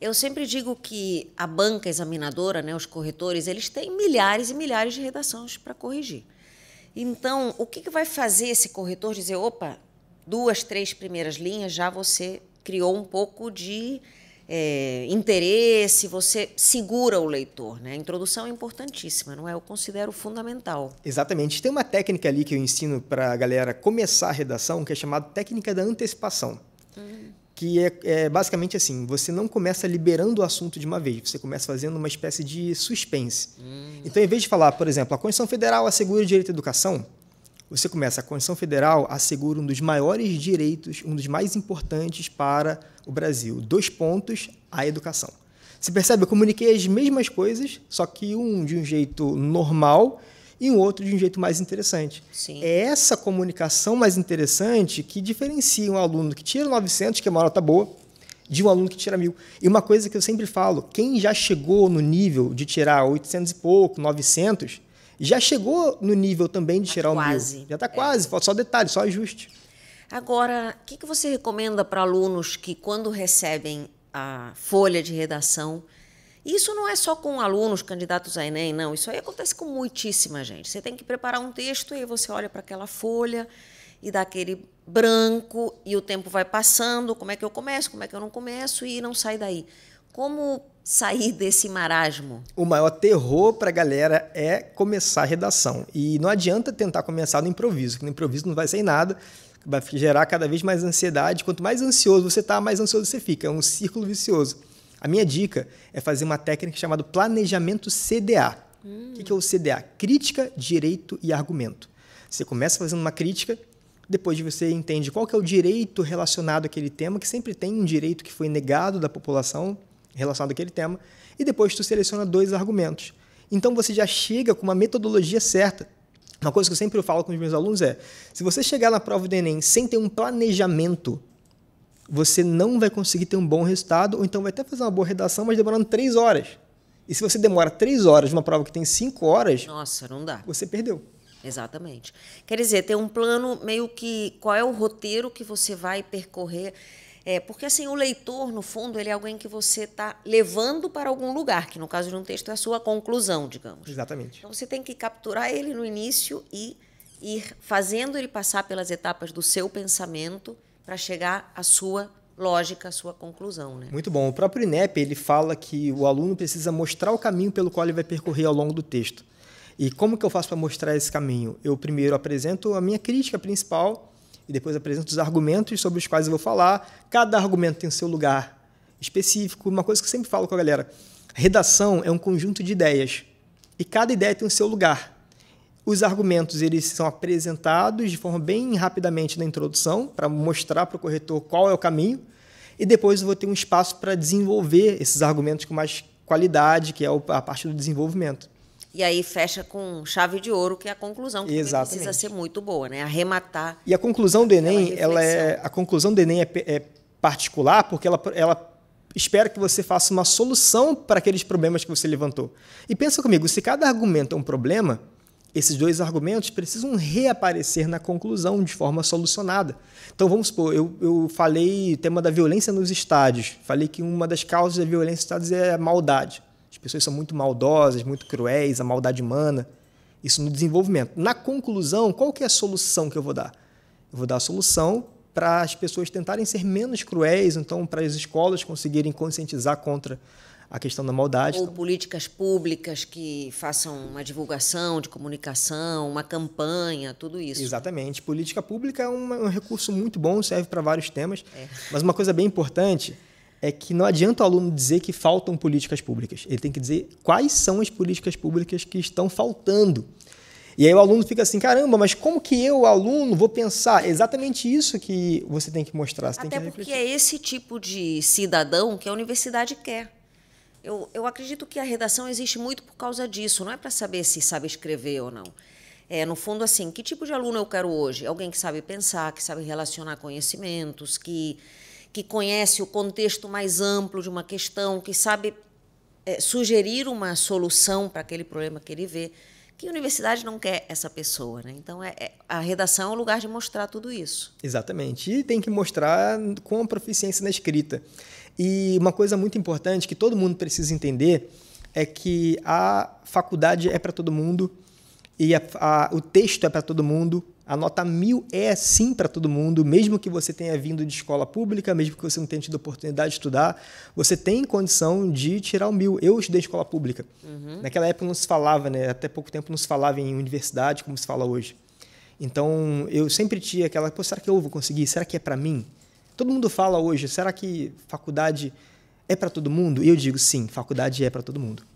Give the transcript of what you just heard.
Eu sempre digo que a banca examinadora, né, os corretores, eles têm milhares e milhares de redações para corrigir. Então, o que, que vai fazer esse corretor dizer, opa, duas, três primeiras linhas já você criou um pouco de é, interesse, você segura o leitor. Né? A introdução é importantíssima, não é? Eu considero fundamental. Exatamente. Tem uma técnica ali que eu ensino para a galera começar a redação, que é chamada técnica da antecipação. Hum que é, é, basicamente assim: você não começa liberando o assunto de uma vez, você começa fazendo uma espécie de suspense. Hum. Então, em vez de falar, por exemplo, a Constituição Federal assegura o direito à educação, você começa a Constituição Federal assegura um dos maiores direitos, um dos mais importantes para o Brasil. Dois pontos: a educação. Você percebe? Eu comuniquei as mesmas coisas, só que um de um jeito normal e um outro de um jeito mais interessante. Sim. É essa comunicação mais interessante que diferencia um aluno que tira 900, que é uma nota boa, de um aluno que tira mil. E uma coisa que eu sempre falo, quem já chegou no nível de tirar 800 e pouco, 900, já chegou no nível também de tá tirar quase. o mil. Já está é. quase, é. falta só detalhe, só ajuste. Agora, o que, que você recomenda para alunos que, quando recebem a folha de redação, isso não é só com alunos candidatos a Enem, não. Isso aí acontece com muitíssima gente. Você tem que preparar um texto e aí você olha para aquela folha e dá aquele branco e o tempo vai passando. Como é que eu começo? Como é que eu não começo? E não sai daí. Como sair desse marasmo? O maior terror para a galera é começar a redação. E não adianta tentar começar no improviso, que no improviso não vai sair nada, vai gerar cada vez mais ansiedade. Quanto mais ansioso você está, mais ansioso você fica. É um círculo vicioso. A minha dica é fazer uma técnica chamada planejamento CDA. Hum. O que é o CDA? Crítica, direito e argumento. Você começa fazendo uma crítica, depois você entende qual é o direito relacionado àquele tema, que sempre tem um direito que foi negado da população relacionado àquele tema, e depois tu seleciona dois argumentos. Então você já chega com uma metodologia certa. Uma coisa que eu sempre falo com os meus alunos é: se você chegar na prova do Enem sem ter um planejamento você não vai conseguir ter um bom resultado, ou então vai até fazer uma boa redação, mas demorando três horas. E se você demora três horas numa prova que tem cinco horas. Nossa, não dá. Você perdeu. Exatamente. Quer dizer, ter um plano meio que. Qual é o roteiro que você vai percorrer? É, porque assim, o leitor, no fundo, ele é alguém que você está levando para algum lugar, que no caso de um texto é a sua conclusão, digamos. Exatamente. Então você tem que capturar ele no início e ir fazendo ele passar pelas etapas do seu pensamento para chegar à sua lógica, à sua conclusão. Né? Muito bom. O próprio INEP ele fala que o aluno precisa mostrar o caminho pelo qual ele vai percorrer ao longo do texto. E como que eu faço para mostrar esse caminho? Eu primeiro apresento a minha crítica principal e depois apresento os argumentos sobre os quais eu vou falar. Cada argumento tem o seu lugar específico. Uma coisa que eu sempre falo com a galera: redação é um conjunto de ideias e cada ideia tem o seu lugar. Os argumentos eles são apresentados de forma bem rapidamente na introdução, para mostrar para o corretor qual é o caminho, e depois eu vou ter um espaço para desenvolver esses argumentos com mais qualidade, que é a parte do desenvolvimento. E aí fecha com chave de ouro, que é a conclusão, que precisa ser muito boa, né? Arrematar. E a conclusão do Enem, ela é, a conclusão do Enem é, é particular, porque ela, ela espera que você faça uma solução para aqueles problemas que você levantou. E pensa comigo, se cada argumento é um problema, esses dois argumentos precisam reaparecer na conclusão de forma solucionada. Então, vamos supor, eu, eu falei tema da violência nos estádios, falei que uma das causas da violência nos estádios é a maldade. As pessoas são muito maldosas, muito cruéis, a maldade humana. Isso no desenvolvimento. Na conclusão, qual que é a solução que eu vou dar? Eu vou dar a solução para as pessoas tentarem ser menos cruéis, então para as escolas conseguirem conscientizar contra a questão da maldade. Ou tá políticas públicas que façam uma divulgação de comunicação, uma campanha, tudo isso. Exatamente. Política pública é um, um recurso muito bom, serve para vários temas. É. Mas uma coisa bem importante é que não adianta o aluno dizer que faltam políticas públicas. Ele tem que dizer quais são as políticas públicas que estão faltando. E aí o aluno fica assim, caramba, mas como que eu, aluno, vou pensar? Exatamente isso que você tem que mostrar. Até que porque é esse tipo de cidadão que a universidade quer. Eu, eu acredito que a redação existe muito por causa disso, não é para saber se sabe escrever ou não. É, no fundo, assim, que tipo de aluno eu quero hoje? Alguém que sabe pensar, que sabe relacionar conhecimentos, que, que conhece o contexto mais amplo de uma questão, que sabe é, sugerir uma solução para aquele problema que ele vê. Que universidade não quer essa pessoa, né? Então, é, é, a redação é o lugar de mostrar tudo isso. Exatamente. E tem que mostrar com a proficiência na escrita. E uma coisa muito importante que todo mundo precisa entender é que a faculdade é para todo mundo e a, a, o texto é para todo mundo. A nota mil é sim para todo mundo, mesmo que você tenha vindo de escola pública, mesmo que você não tenha tido oportunidade de estudar, você tem condição de tirar o mil. Eu estudei escola pública. Uhum. Naquela época não se falava, né? até pouco tempo não se falava em universidade como se fala hoje. Então eu sempre tinha aquela, Pô, será que eu vou conseguir? Será que é para mim? Todo mundo fala hoje, será que faculdade é para todo mundo? E eu digo sim, faculdade é para todo mundo.